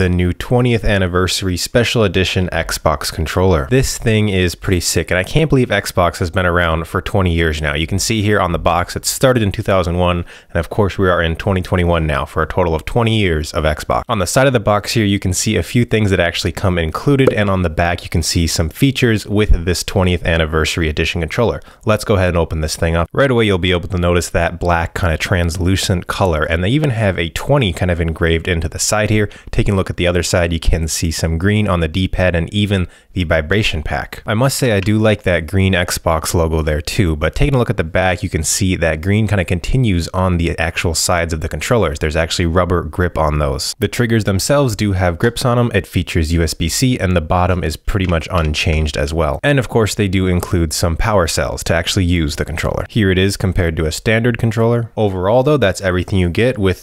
the new 20th anniversary special edition Xbox controller. This thing is pretty sick, and I can't believe Xbox has been around for 20 years now. You can see here on the box, it started in 2001, and of course we are in 2021 now for a total of 20 years of Xbox. On the side of the box here, you can see a few things that actually come included, and on the back you can see some features with this 20th anniversary edition controller. Let's go ahead and open this thing up. Right away you'll be able to notice that black kind of translucent color, and they even have a 20 kind of engraved into the side here. Taking a look at the other side, you can see some green on the D-pad and even the vibration pack. I must say I do like that green Xbox logo there too, but taking a look at the back, you can see that green kind of continues on the actual sides of the controllers. There's actually rubber grip on those. The triggers themselves do have grips on them. It features USB-C and the bottom is pretty much unchanged as well. And of course they do include some power cells to actually use the controller. Here it is compared to a standard controller. Overall though, that's everything you get with